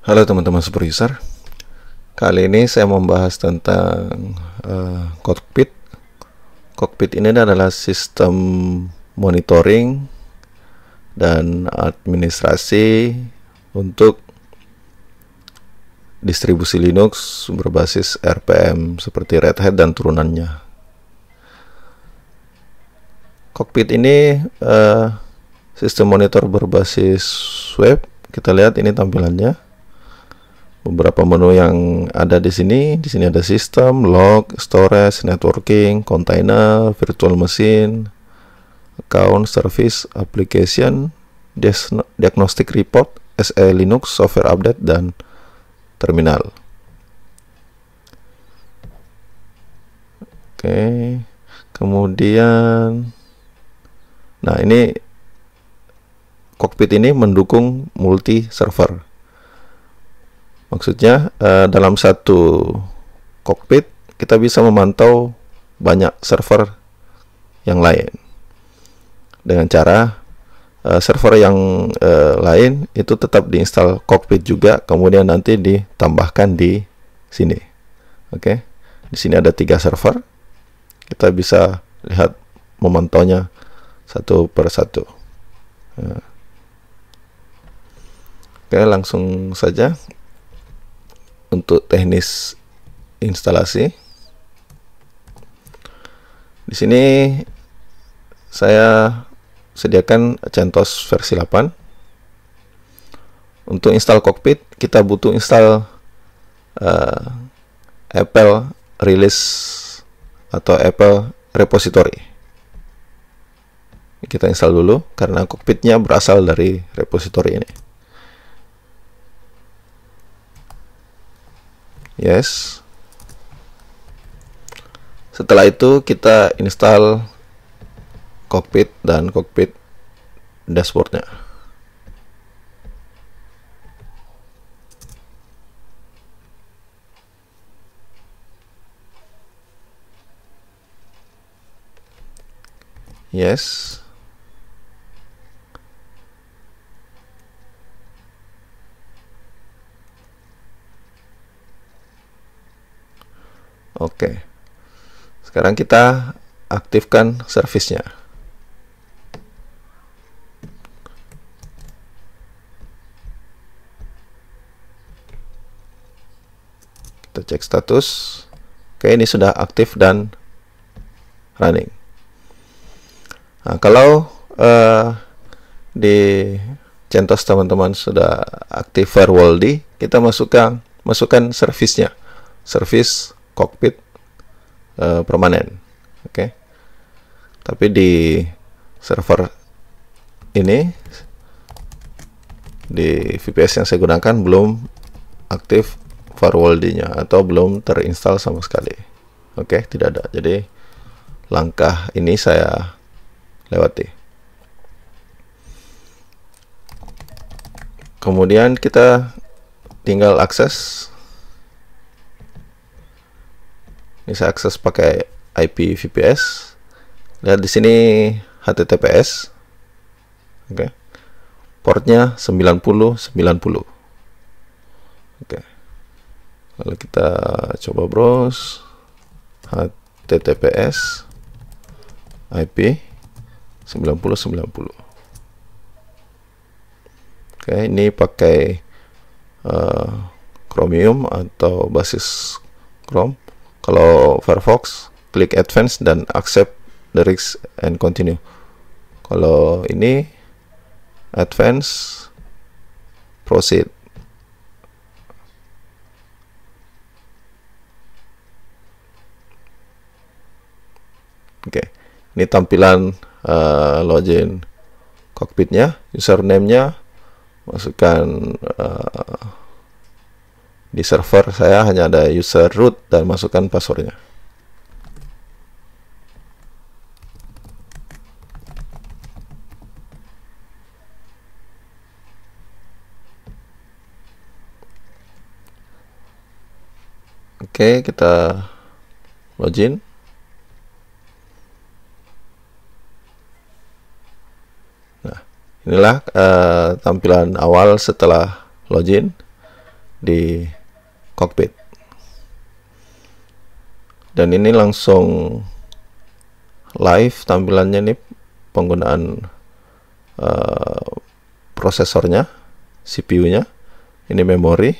Halo teman-teman Superuser Kali ini saya membahas tentang uh, eh, cockpit Cockpit ini adalah sistem monitoring dan administrasi untuk distribusi Linux berbasis RPM seperti Red Hat dan turunannya Cockpit ini uh, sistem monitor berbasis web kita lihat ini tampilannya beberapa menu yang ada di sini. Di sini ada sistem, log, storage, networking, container, virtual machine, account, service, application, diagnostic report, SE Linux, software update, dan terminal. Oke, kemudian, nah ini kokpit ini mendukung multi server. Maksudnya uh, dalam satu kokpit kita bisa memantau banyak server yang lain dengan cara uh, server yang uh, lain itu tetap diinstal kokpit juga kemudian nanti ditambahkan di sini. Oke. Okay? Di sini ada tiga server. Kita bisa lihat memantaunya satu per satu. Nah. Oke, langsung saja untuk teknis instalasi. Di sini saya sediakan CentOS versi 8. Untuk install cockpit, kita butuh install uh, Apple release atau Apple repository. Kita install dulu karena cockpitnya berasal dari repository ini. yes setelah itu kita install cockpit dan cockpit dashboardnya yes Oke. Sekarang kita aktifkan servisnya. Kita cek status. Oke, ini sudah aktif dan running. Nah, kalau uh, di CentOS teman-teman sudah aktif firewall di, kita masukkan masukkan servisnya. Service kokpit uh, permanen. Oke. Okay. Tapi di server ini di VPS yang saya gunakan belum aktif firewall D-nya atau belum terinstall sama sekali. Oke, okay, tidak ada. Jadi langkah ini saya lewati. Kemudian kita tinggal akses ini saya akses pakai IP VPS lihat di sini HTTPS oke okay. portnya 90 90 oke okay. lalu kita coba browse HTTPS IP 90 90 oke okay. ini pakai uh, Chromium atau basis Chrome kalau Firefox, klik Advance dan accept the risk and continue. Kalau ini Advance proceed. Oke, okay. ini tampilan uh, login cockpitnya, username-nya, masukkan uh, di server saya hanya ada user root dan masukkan passwordnya. Oke, kita login. Nah, inilah uh, tampilan awal setelah login di cockpit dan ini langsung live tampilannya nih penggunaan uh, prosesornya CPU-nya ini memori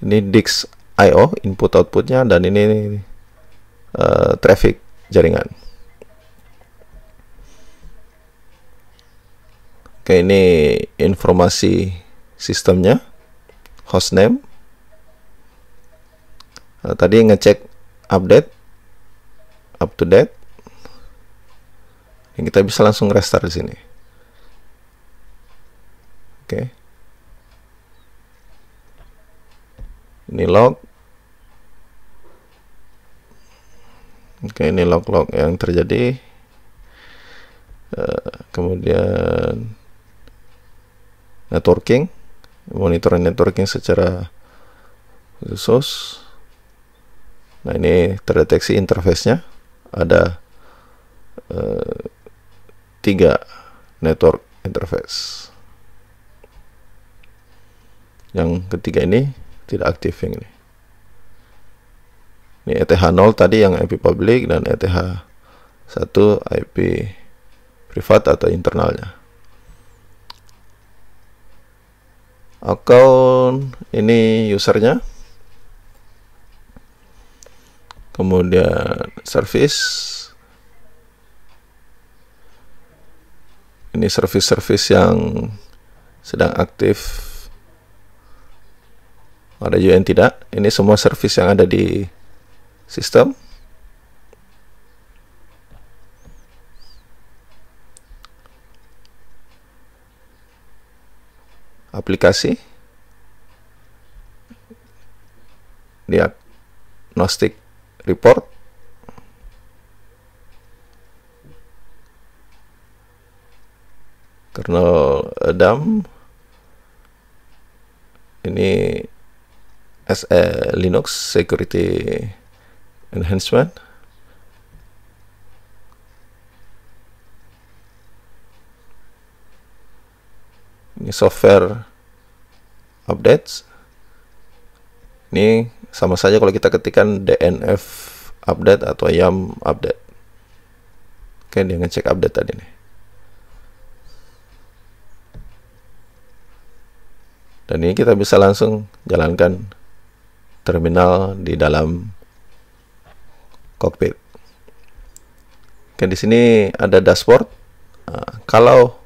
ini disk IO input outputnya dan ini uh, traffic jaringan Oke, ini informasi sistemnya, hostname, Eh, tadi ngecek update up to date Yang kita bisa langsung restart di sini oke okay. ini log oke okay, ini log log yang terjadi uh, kemudian networking monitoring networking secara khusus Nah ini terdeteksi interface-nya ada eh, tiga network interface. Yang ketiga ini tidak aktif yang ini. Ini ETH0 tadi yang IP public dan ETH1 IP privat atau internalnya. Account ini usernya kemudian service ini service-service yang sedang aktif ada juga yang tidak ini semua service yang ada di sistem aplikasi diagnostik report kernel dump ini SE eh, Linux Security Enhancement ini software updates ini sama saja kalau kita ketikkan dnf update atau yum update. Oke, dia ngecek update tadi nih. Dan ini kita bisa langsung jalankan terminal di dalam kokpit. Oke, di sini ada dashboard. Nah, kalau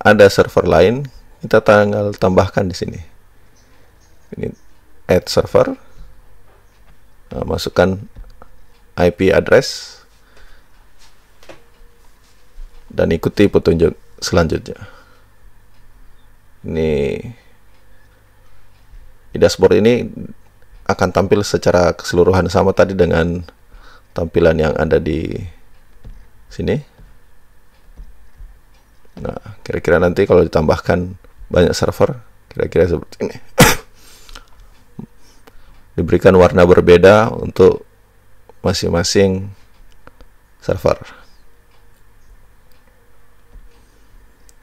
ada server lain, kita tanggal tambahkan di sini. Ini add server. Nah, masukkan IP address dan ikuti petunjuk selanjutnya ini di dashboard ini akan tampil secara keseluruhan sama tadi dengan tampilan yang ada di sini nah kira-kira nanti kalau ditambahkan banyak server kira-kira seperti ini diberikan warna berbeda untuk masing-masing server.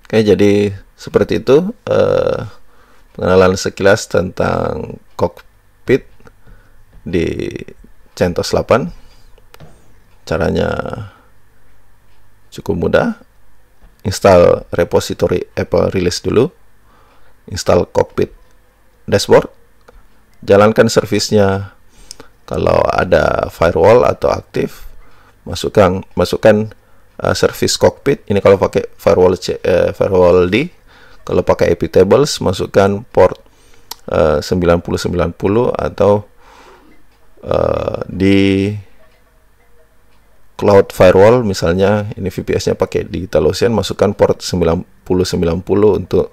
Oke, jadi seperti itu eh, pengenalan sekilas tentang cockpit di CentOS 8. Caranya cukup mudah. Install repository Apple Release dulu. Install cockpit dashboard jalankan servisnya kalau ada firewall atau aktif masukkan masukkan uh, service cockpit ini kalau pakai firewall C, uh, firewall D kalau pakai IP tables masukkan port uh, 9090 atau uh, di cloud firewall misalnya ini VPS-nya pakai digital ocean masukkan port 9090 untuk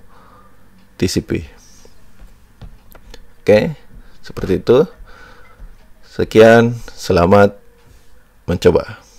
TCP oke okay. Seperti itu. Sekian, selamat mencoba.